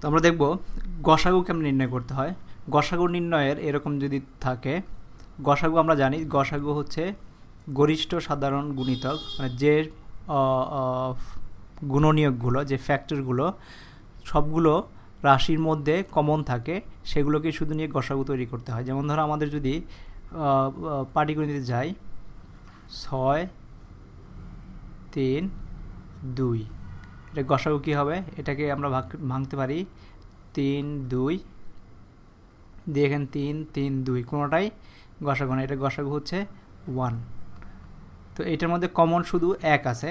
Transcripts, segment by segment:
তো আমরা দেখব গসাগু কেমন নির্ণয় করতে হয় গসাগু নির্ণয়ের এরকম যদি থাকে গসাগু আমরা জানি গসাগু হচ্ছে গরিষ্ঠ সাধারণ গুণিতক মানে যে গুণনীয়কগুলো যে ফ্যাক্টরগুলো সবগুলো রাশির মধ্যে কমন থাকে সেগুলোকে শুধু নিয়ে গসাগু তৈরি করতে হয় যেমন ধরো আমাদের যদি পাটিগণিতে যাই ছয় তিন দুই এটা গসাগু কী হবে এটাকে আমরা ভাগ ভাঙতে পারি তিন দুই দিয়ে এখানে তিন তিন দুই কোনোটাই গসাগু না এটা গসাগু হচ্ছে ওয়ান তো এটার মধ্যে কমন শুধু এক আছে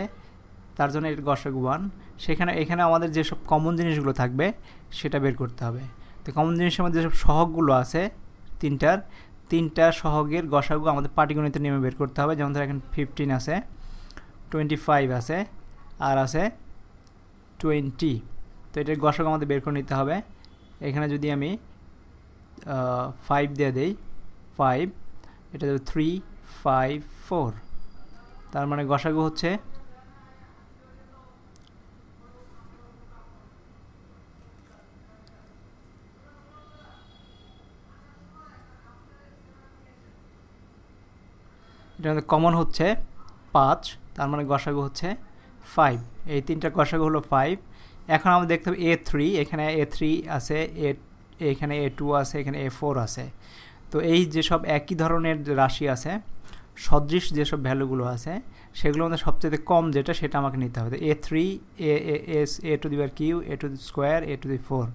তার জন্য এটা গসাগু ওয়ান সেখানে এখানে আমাদের যেসব কমন জিনিসগুলো থাকবে সেটা বের করতে হবে তো কমন জিনিসের মধ্যে যেসব সহগগুলো আছে তিনটার তিনটা সহগের গসাগু আমাদের পাটিগণিতের নিয়মে বের করতে হবে যেমন ধর এখানে ফিফটিন আছে টোয়েন্টি ফাইভ আছে আর আছে টোয়েন্টি তো এটার গসক আমাদের বের করে নিতে হবে এখানে যদি আমি ফাইভ দিয়ে দেই ফাইভ এটা দেবো থ্রি ফাইভ ফোর তার মানে গসাগু হচ্ছে এটা কমন হচ্ছে পাঁচ তার মানে গসাগু হচ্ছে ফাইভ এই তিনটা গসাগু হলো ফাইভ এখন আমরা দেখতে হবে এ থ্রি এখানে এ থ্রি আছে এ এখানে এ টু আছে এখানে এ ফোর আছে তো এই যেসব একই ধরনের রাশি আছে সদৃশ যেসব ভ্যালুগুলো আছে সেগুলোর মধ্যে সবচেয়ে কম যেটা সেটা আমাকে নিতে হবে A three A S A to the বার Q A to the square A to the four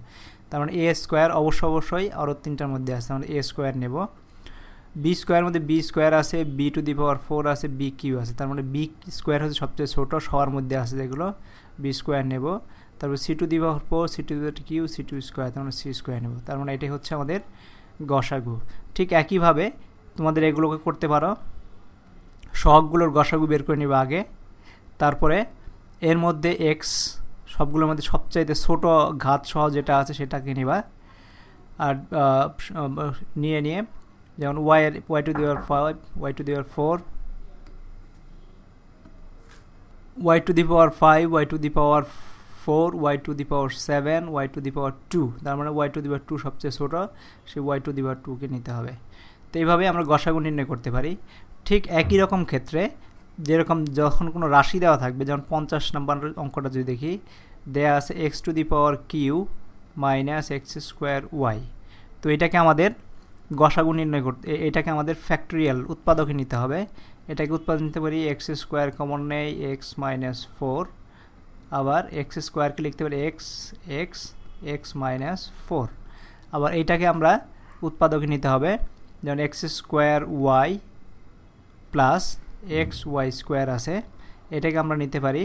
তার মানে এ স্কোয়ার অবশ্য অবশ্যই আরও তিনটার মধ্যে আছে তার মানে এ স্কোয়ার নেব বি স্কোয়ারের মধ্যে বি স্কোয়ার আছে B to the power four আছে বি কিউ আছে তার মানে বি স্কোয়ার হচ্ছে সবচেয়ে ছোটো সবার মধ্যে আছে যেগুলো বি স্কোয়ার নেব তারপর C to the power four C to the Q C to square তার মানে সি স্কোয়ার নেব তার মানে এটাই হচ্ছে আমাদের গসাগু ঠিক একইভাবে তোমাদের এগুলোকে করতে পারো সহগগুলোর গসাগু বের করে নেবে আগে তারপরে এর মধ্যে এক্স সবগুলোর মধ্যে সবচাইতে ছোটো ঘাত সহ যেটা আছে সেটাকে নেবা আর নিয়ে নিয়ে যেমন ওয়াই ওয়াই টু দেওয়ার ফাইভ ওয়াই টু দেওয়ার four Y to the power five Y to the power four Y to the power seven Y to the power two তার মানে Y to the power two সবচেয়ে ছোটো সেই Y to the পাওয়ার টুকে নিতে হবে তো এইভাবে আমরা গসাগু নির্ণয় করতে পারি ঠিক একই রকম ক্ষেত্রে যেরকম যখন কোনো রাশি দেওয়া থাকবে যেমন পঞ্চাশ নাম্বার অঙ্কটা যদি দেখি দেয়া আছে X to the power Q minus X square Y তো এটাকে আমাদের গসাগু নির্ণয় করতে এটাকে আমাদের ফ্যাক্টরিয়াল উৎপাদকে নিতে হবে এটাকে উৎপাদন নিতে পারি এক্স স্কোয়ার কমন নেই এক্স মাইনাস ফোর আবার এক্স স্কোয়ারকে লিখতে পারি X X X minus four আবার এইটাকে আমরা উৎপাদকে নিতে হবে যেমন X square Y plus X Y square আছে এটাকে আমরা নিতে পারি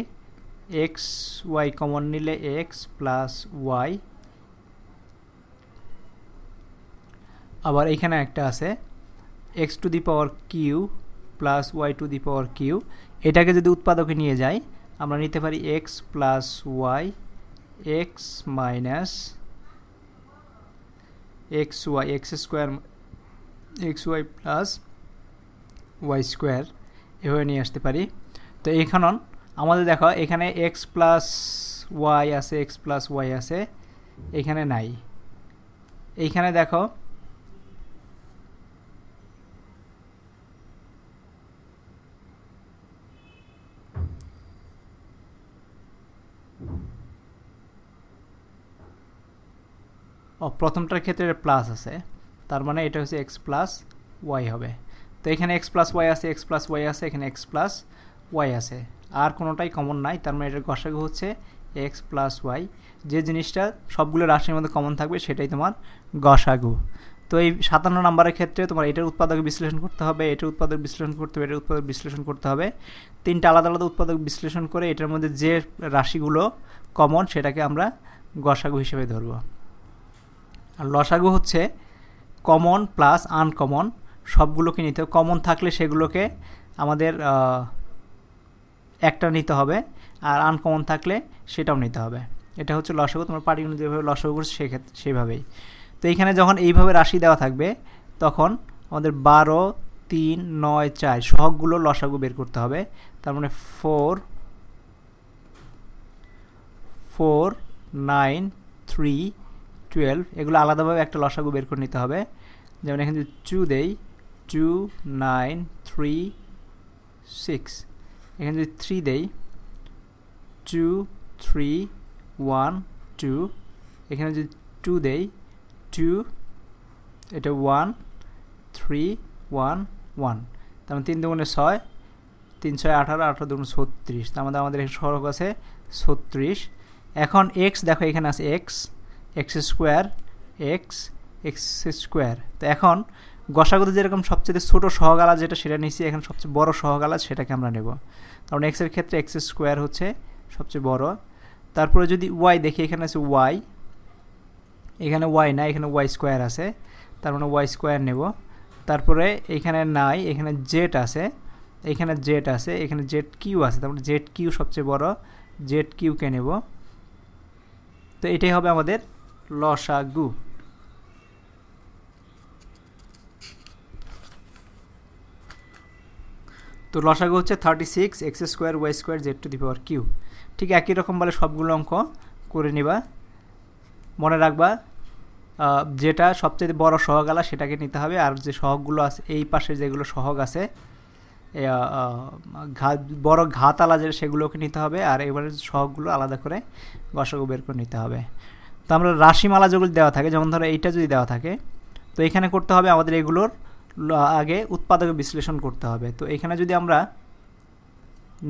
এক্স ওয়াই কমন নিলে এক্স প্লাস ওয়াই আবার এখানে একটা আছে x to the power q + y to the power q এটাকে যদি উৎপাদকে নিয়ে যাই আমরা নিতে পারি x + y x - xy x² xy + y² এ হইনি আসতে পারি তো এখন আমাদের দেখো এখানে x + y আছে x + y আছে এখানে নাই এখানে দেখো ও প্রথমটার ক্ষেত্রে প্লাস আছে তার মানে এটা হচ্ছে এক্স প্লাস ওয়াই হবে তো এখানে এক্স প্লাস ওয়াই আছে এক্স প্লাস ওয়াই আছে এখানে এক্স প্লাস ওয়াই আছে আর কোনোটাই কমন নাই তার মানে এটার গসাগু হচ্ছে এক্স প্লাস ওয়াই যে জিনিসটা সবগুলো রাশির মধ্যে কমন থাকবে সেটাই তোমার গসাগু তো এই সাতান্ন নাম্বারের ক্ষেত্রে তোমার এটার উৎপাদক বিশ্লেষণ করতে হবে এটার উৎপাদক বিশ্লেষণ করতে হবে এটার উৎপাদক বিশ্লেষণ করতে হবে তিনটা আলাদা আলাদা উৎপাদক বিশ্লেষণ করে এটার মধ্যে যে রাশিগুলো কমন সেটাকে আমরা গসাগু হিসেবে ধরবো আর লসাগু হচ্ছে কমন প্লাস আনকমন সবগুলোকে নিতে হবে কমন থাকলে সেগুলোকে আমাদের একটা নিতে হবে আর আনকমন থাকলে সেটাও নিতে হবে এটা হচ্ছে লসাগু তোমার পাটিগণিত যেভাবে লসাগু করছো সেক্ষেত্রে সেভাবেই তো এইখানে যখন এইভাবে রাশি দেওয়া থাকবে তখন আমাদের বারো তিন নয় চার সহগুলো লসাগু বের করতে হবে তার মানে four four nine three twelve এগুলো আলাদাভাবে একটা লসাগু বের করে নিতে হবে যেমন এখানে যদি টু দেই টু নাইন থ্রি সিক্স এখানে যদি থ্রি দেই টু থ্রি ওয়ান টু এখানে যদি টু দেই টু এটা ওয়ান থ্রি ওয়ান ওয়ান তার মানে তিন দুগুণে ছয় তিন ছয় আঠারো আঠারো দুগুণ ছত্রিশ তার মধ্যে মানে আমাদের সড়ক আছে ছত্রিশ এখন এক্স দেখো এখানে আছে X X square X X square তো এখন গসাগুতে যেরকম সবচেয়ে ছোট সহগালা যেটা সেটা নিয়েছি এখন সবচেয়ে বড় সহগালা সেটাকে আমরা নেব কারণ এক্সের ক্ষেত্রে এক্স স্কোয়ার হচ্ছে সবচেয়ে বড় তারপরে যদি ওয়াই দেখি এখানে আছে ওয়াই এখানে ওয়াই নাই এখানে ওয়াই স্কোয়ার আছে তার মানে ওয়াই স্কোয়ার নেব তারপরে এখানে নাই এখানে জেড আছে এখানে জেড আছে এখানে জেড কিউ আছে তারপরে মানে জেড কিউ সবচেয়ে বড় জেড কিউকে নেব তো এটাই হবে আমাদের লসাগু তো লসাগু হচ্ছে thirty six X square Y square Z to the power Q ঠিক একই রকম বলে সবগুলো অঙ্ক করে নিবা মনে রাখবা যেটা সবচেয়ে বড় সহগ আলা সেটাকে নিতে হবে আর যে সহগগুলো আছে এই পাশে যেগুলো সহগ আছে ঘাত বড় ঘাত আলা যেটা সেগুলোকে নিতে হবে আর এবারে সহগগুলো আলাদা করে গসাগু বের করে নিতে হবে তো আমরা রাশিমালা যেগুলো দেওয়া থাকে যেমন ধরো এইটা যদি দেওয়া থাকে তো এখানে করতে হবে আমাদের এগুলোর আগে উৎপাদক বিশ্লেষণ করতে হবে তো এখানে যদি আমরা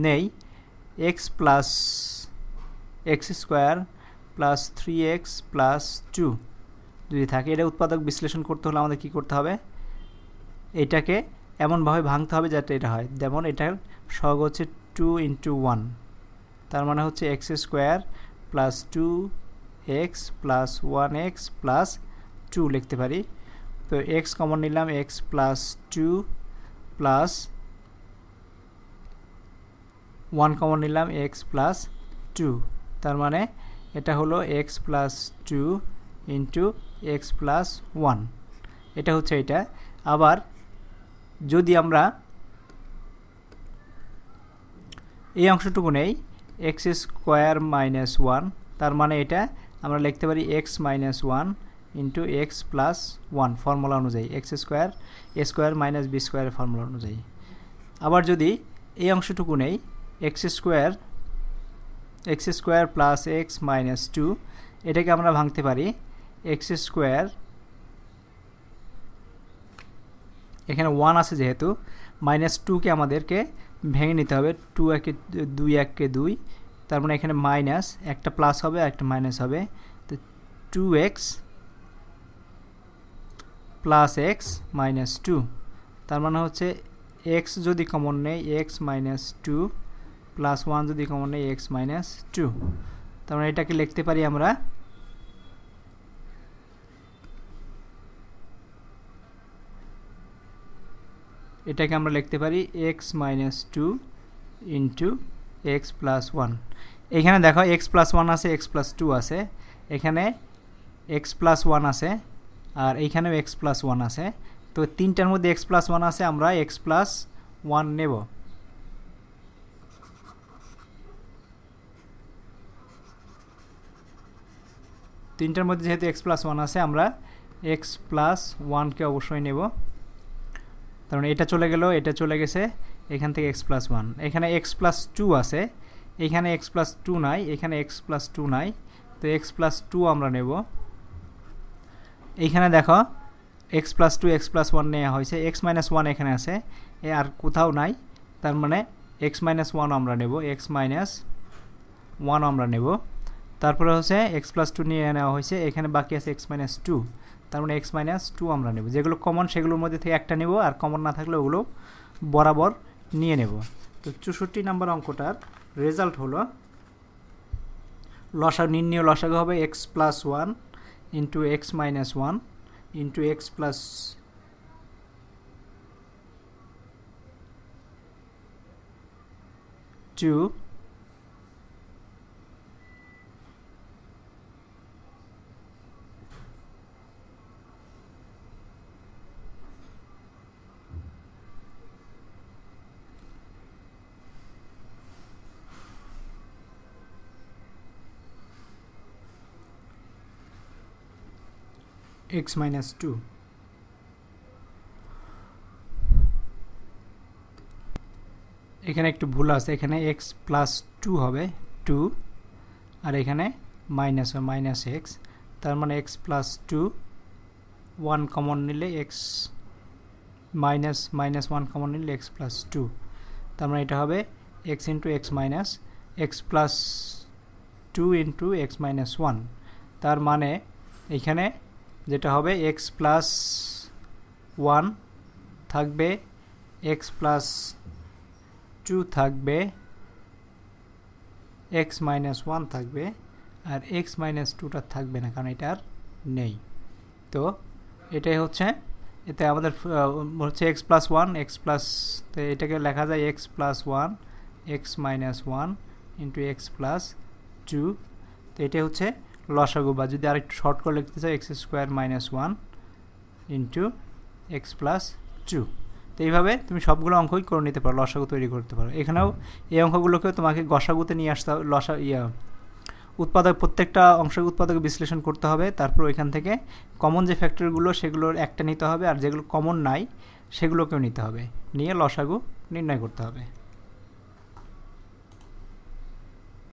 নেই X plus X square plus three X plus two যদি থাকে এটা উৎপাদক বিশ্লেষণ করতে হলে আমাদের কি করতে হবে এটাকে এমনভাবে ভাঙতে হবে যাতে এটা হয় যেমন এটার সহগ হচ্ছে টু ইন্টু ওয়ান তার মানে হচ্ছে X square plus two x + 1x + 2 লিখতে পারি তো x কমন নিলাম x + 2 + 1 কমন নিলাম x + 2 তার মানে এটা হলো x + 2 * x + 1 এটা হচ্ছে এটা আবার যদি আমরা এই অংশটুকুই x² - 1 তার মানে এটা আমরা লিখতে পারি X minus one into X plus one formula অনুযায়ী X square A square minus B স্কোয়ারের ফর্মুলা অনুযায়ী আবার যদি এই অংশটুকু নেই X square X square plus X minus two এটাকে আমরা ভাঙতে পারি এক্স স্কোয়ার এখানে ওয়ান আছে যেহেতু মাইনাস টুকে আমাদেরকে ভেঙে নিতে হবে টু একে দুই এককে দুই তার মানে এখানে মাইনাস একটা প্লাস হবে একটা মাইনাস হবে তো 2x + x - 2 তার মানে হচ্ছে x যদি কমন নেয় x - 2 + 1 যদি কমন নেয় x - 2 তার মানে এটাকে লিখতে পারি আমরা এটাকে আমরা লিখতে পারি x - 2 * এক্স প্লাস ওয়ান এখানে দেখো এক্স প্লাস ওয়ান আছে এক্স প্লাস টু আছে এখানে এক্স প্লাস ওয়ান আছে আর এইখানেও এক্স প্লাস ওয়ান আছে তো তিনটার মধ্যে এক্স প্লাস ওয়ান আছে আমরা এক্স প্লাস ওয়ান নেব তিনটার মধ্যে যেহেতু এক্স প্লাস ওয়ান আছে আমরা এক্স প্লাস ওয়ানকে অবশ্যই নেব কারণ মানে এটা চলে গেল এটা চলে গেছে এখান থেকে এক্স প্লাস ওয়ান এখানে এক্স প্লাস টু আছে এখানে এক্স প্লাস টু নাই এখানে এক্স প্লাস টু নাই তো এক্স প্লাস টু আমরা নেব এইখানে দেখো X plus two X plus one নেওয়া হয়েছে এক্স মাইনাস ওয়ান এখানে আছে এ আর কোথাও নাই তার মানে এক্স মাইনাস ওয়ান আমরা নেব এক্স মাইনাস ওয়ান আমরা নেব তারপরে হচ্ছে এক্স প্লাস টু নিয়ে নেওয়া হয়েছে এখানে বাকি আছে এক্স মাইনাস টু তার মানে এক্স মাইনাস টু আমরা নেব যেগুলো কমন সেগুলোর মধ্যে থেকে একটা নেব আর কমন না থাকলে ওগুলো বরাবর নিয়ে নেব তো চৌষট্টি নাম্বার অঙ্কটার রেজাল্ট হলো লসা নির্ণয় লসাগ হবে X plus one into X minus one into X plus two x - 2 এখানে একটু ভুল আছে এখানে x + 2 হবে 2 আর এখানে माइनस আর -x তার মানে x + 2 1 কমন নিলে x - -1 কমন নিলে x + 2 তার মানে এটা হবে x * x - x + 2 * x - 1 তার মানে এখানে যেটা হবে এক্স প্লাস ওয়ান থাকবে এক্স প্লাস টু থাকবে এক্স মাইনাস ওয়ান থাকবে আর এক্স মাইনাস টুটা থাকবে না কারণ এটা আর নেই তো এটাই হচ্ছে এতে আমাদের হচ্ছে X plus one X plus তো এটাকে লেখা যায় X plus one X minus one into X plus two তো এটাই হচ্ছে লসাগু বা যদি আরেকটু শর্ট করে লিখতে চাই X square minus one into X plus two তো এইভাবে তুমি সবগুলো অঙ্কই করে নিতে পারো লসাগু তৈরি করতে পারো এখানেও এই অঙ্কগুলোকেও তোমাকে গসাগুতে নিয়ে আসতে হবে লসা ইয়া উৎপাদক প্রত্যেকটা অংশ উৎপাদক বিশ্লেষণ করতে হবে তারপর ওইখান থেকে কমন যে ফ্যাক্টরিগুলো সেগুলোর একটা নিতে হবে আর যেগুলো কমন নাই সেগুলোকেও নিতে হবে নিয়ে লসাগু নির্ণয় করতে হবে